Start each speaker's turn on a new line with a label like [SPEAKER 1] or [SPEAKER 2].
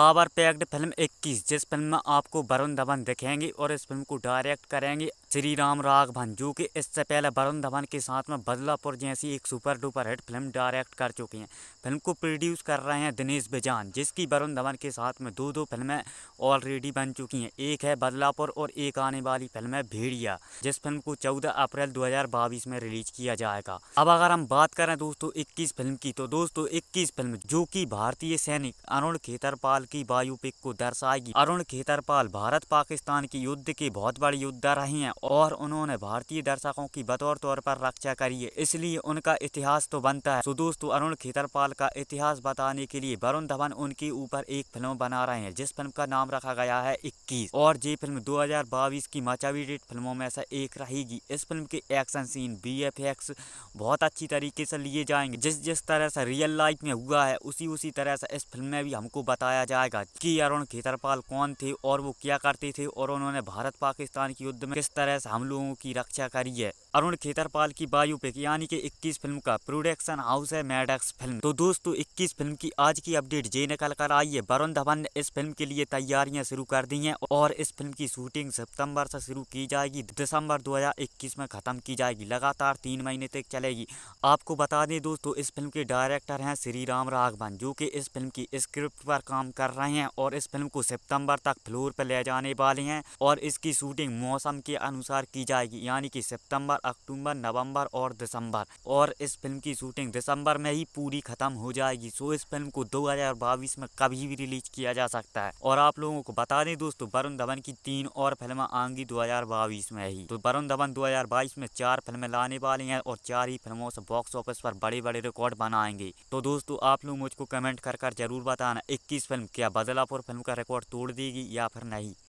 [SPEAKER 1] power packed film 21 जिस film में आपको वरुण धवन दिखेंगे और इस फिल्म को डायरेक्ट करेंगे श्री राम राग भन जो कि इससे पहले वरुण धवन के साथ में बदलापुर जैसी एक super duper hit film direct कर चुके हैं फिल्म को प्रोड्यूस कर रहे हैं दिनेश बिजान जिसकी वरुण धवन के साथ में दो दो फिल्में ऑलरेडी बन चुकी हैं एक है बदलापुर और एक आने वाली फिल्म है भेड़िया जिस फिल्म को चौदह अप्रैल दो में रिलीज किया जाएगा अब अगर हम बात करें दोस्तों इक्कीस फिल्म की तो दोस्तों इक्कीस फिल्म जो की भारतीय सैनिक अरुण खेतरपाल की बायोपिक को दर्शाएगी अरुण खेतरपाल भारत पाकिस्तान के युद्ध के बहुत बड़े योद्धा रहे हैं और उन्होंने भारतीय दर्शकों की बतौर तौर पर रक्षा करी है इसलिए उनका इतिहास तो बनता है तो दोस्तों अरुण खेतरपाल का इतिहास बताने के लिए वरुण धवन उनके ऊपर एक फिल्म बना रहे हैं जिस फिल्म का नाम रखा गया है इक्कीस और ये फिल्म दो की मचावी डेट फिल्मों में से एक रहेगी इस फिल्म के एक्शन सीन बी बहुत अच्छी तरीके से लिए जाएंगे जिस जिस तरह से रियल लाइफ में हुआ है उसी उसी तरह से इस फिल्म में भी हमको बताया जाएगा कि अरुण खेतरपाल कौन थे और वो क्या करते थे और उन्होंने भारत पाकिस्तान के युद्ध में किस तरह तरह से हम लोगों की रक्षा करी है अरुण खेतरपाल की बायोपिक यानी कि 21 फिल्म का प्रोडक्शन हाउस है मैडक्स फिल्म तो दोस्तों 21 फिल्म की आज की अपडेट जे निकल कर आई है वरुण धवन ने इस फिल्म के लिए तैयारियां शुरू कर दी हैं और इस फिल्म की शूटिंग सितंबर से शुरू की जाएगी दिसंबर 2021 में खत्म की जाएगी लगातार तीन महीने तक चलेगी आपको बता दें दोस्तों इस फिल्म के डायरेक्टर हैं श्री राम राघवन जो कि इस फिल्म की स्क्रिप्ट पर काम कर रहे हैं और इस फिल्म को सितंबर तक फ्लोर पर ले जाने वाले हैं और इसकी शूटिंग मौसम के अनु अनुसार की जाएगी यानी कि सितंबर अक्टूबर नवंबर और दिसंबर और इस फिल्म की शूटिंग दिसंबर में ही पूरी खत्म हो जाएगी सो इस फिल्म को 2022 में कभी भी रिलीज किया जा सकता है और आप लोगों को बता दें दोस्तों वरुण धवन की तीन और फिल्म आएंगी दो में ही तो वरुण धवन दो में चार फिल्में लाने वाले हैं और चार ही फिल्मों से बॉक्स ऑफिस पर बड़े बड़े रिकॉर्ड बनाएंगे तो दोस्तों आप लोग मुझको कमेंट कर कर जरूर बताना इक्कीस फिल्म क्या बदलापुर फिल्म का रिकॉर्ड तोड़ देगी या फिर नहीं